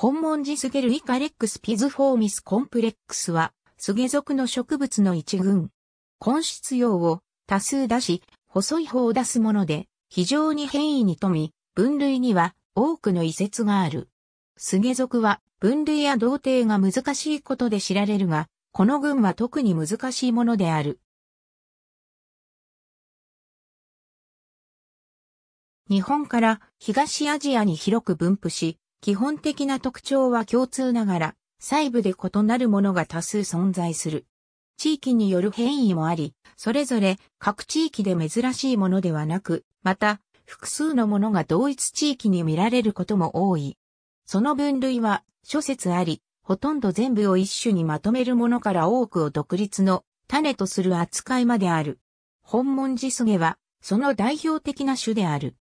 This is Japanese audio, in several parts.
本文字スゲルイカレックスピズフォーミスコンプレックスは、スゲ属の植物の一群。根質用を多数出し、細い方を出すもので、非常に変異に富み、分類には多くの遺説がある。スゲ属は分類や同定が難しいことで知られるが、この群は特に難しいものである。日本から東アジアに広く分布し、基本的な特徴は共通ながら、細部で異なるものが多数存在する。地域による変異もあり、それぞれ各地域で珍しいものではなく、また、複数のものが同一地域に見られることも多い。その分類は諸説あり、ほとんど全部を一種にまとめるものから多くを独立の種とする扱いまである。本文字すげは、その代表的な種である。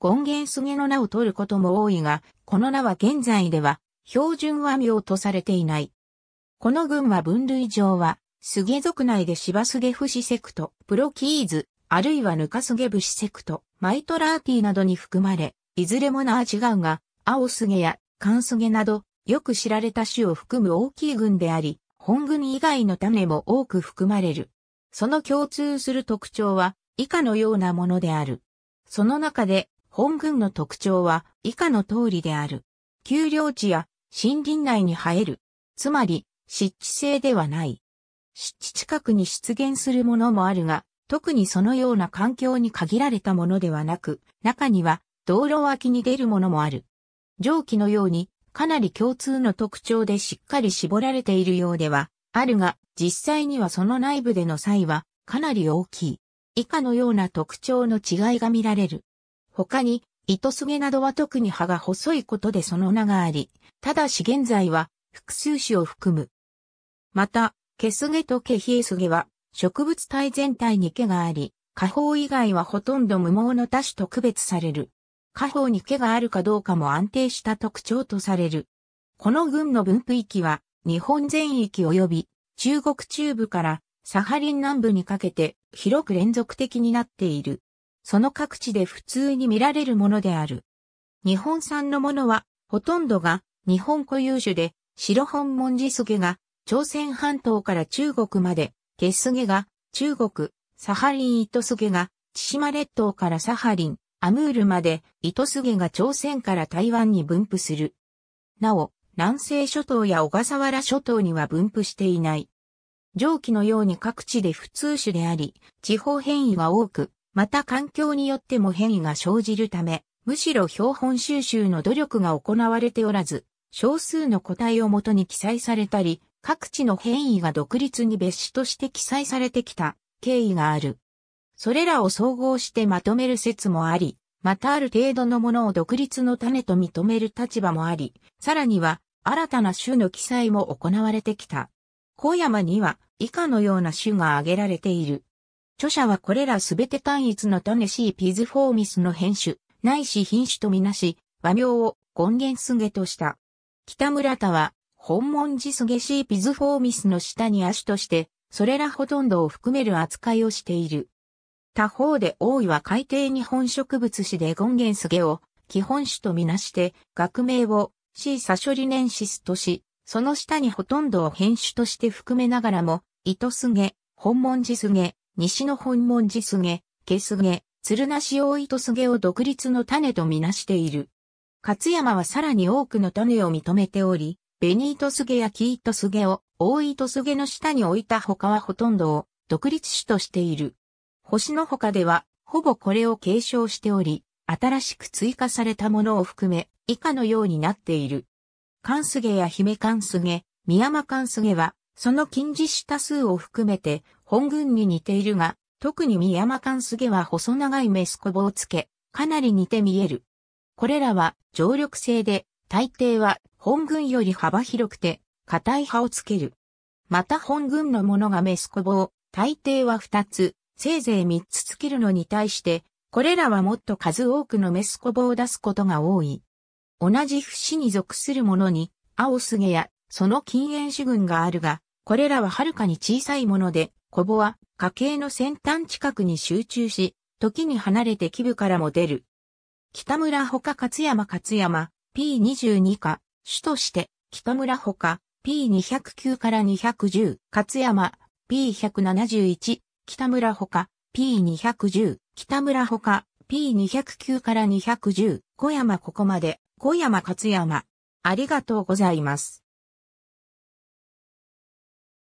権現菅の名を取ることも多いが、この名は現在では、標準和名とされていない。この群は分類上は、菅族内で芝ゲ不死セクト、プロキーズ、あるいはぬかゲ不死セクト、マイトラーティなどに含まれ、いずれも名は違うが、青菅や寒菅など、よく知られた種を含む大きい群であり、本群以外の種も多く含まれる。その共通する特徴は、以下のようなものである。その中で、本群の特徴は以下の通りである。丘陵地や森林内に生える。つまり、湿地性ではない。湿地近くに出現するものもあるが、特にそのような環境に限られたものではなく、中には道路脇に出るものもある。蒸気のようにかなり共通の特徴でしっかり絞られているようではあるが、実際にはその内部での際はかなり大きい。以下のような特徴の違いが見られる。他に、糸菅などは特に葉が細いことでその名があり、ただし現在は複数種を含む。また、毛菅と毛冷えすは植物体全体に毛があり、花宝以外はほとんど無毛の多種と区別される。花宝に毛があるかどうかも安定した特徴とされる。この群の分布域は日本全域及び中国中部からサハリン南部にかけて広く連続的になっている。その各地で普通に見られるものである。日本産のものは、ほとんどが日本固有種で、白本文字スゲが朝鮮半島から中国まで、ケスゲが中国、サハリン糸スゲが千島列島からサハリン、アムールまで糸スゲが朝鮮から台湾に分布する。なお、南西諸島や小笠原諸島には分布していない。上記のように各地で普通種であり、地方変異が多く、また環境によっても変異が生じるため、むしろ標本収集の努力が行われておらず、少数の個体をもとに記載されたり、各地の変異が独立に別種として記載されてきた経緯がある。それらを総合してまとめる説もあり、またある程度のものを独立の種と認める立場もあり、さらには新たな種の記載も行われてきた。小山には以下のような種が挙げられている。著者はこれらすべて単一の種ネシー・ピズフォーミスの変種、ないし品種とみなし、和名を権現すげとした。北村田は、本文字すげシー・ピズフォーミスの下に足として、それらほとんどを含める扱いをしている。他方で多いは海底日本植物史で権現すげを基本種とみなして、学名を C サショリネンシスとし、その下にほとんどを変種として含めながらも、糸すげ、本文字すげ、西の本門寺すげ、菅、すげ、鶴なし大糸すげを独立の種とみなしている。勝山はさらに多くの種を認めており、ベニートスやキートスを大糸菅の下に置いた他はほとんどを独立種としている。星の他では、ほぼこれを継承しており、新しく追加されたものを含め、以下のようになっている。カンスゲや姫カンスゲ、ミヤマカンスゲは、その近似した数を含めて、本群に似ているが、特にミヤマカンスゲは細長いメスコボをつけ、かなり似て見える。これらは常緑性で、大抵は本群より幅広くて、硬い葉をつける。また本群のものがメスコボを、大抵は二つ、せいぜい三つつけるのに対して、これらはもっと数多くのメスコボを出すことが多い。同じ節に属するものに、青スゲや、その禁煙種群があるが、これらははるかに小さいもので、コボは家系の先端近くに集中し、時に離れて基部からも出る。北村他勝山勝山 P22 課、主として北村他 P209 から210、勝山 P171、北村他 P210、北村他 P209 から210、小山ここまで、小山勝山。ありがとうございます。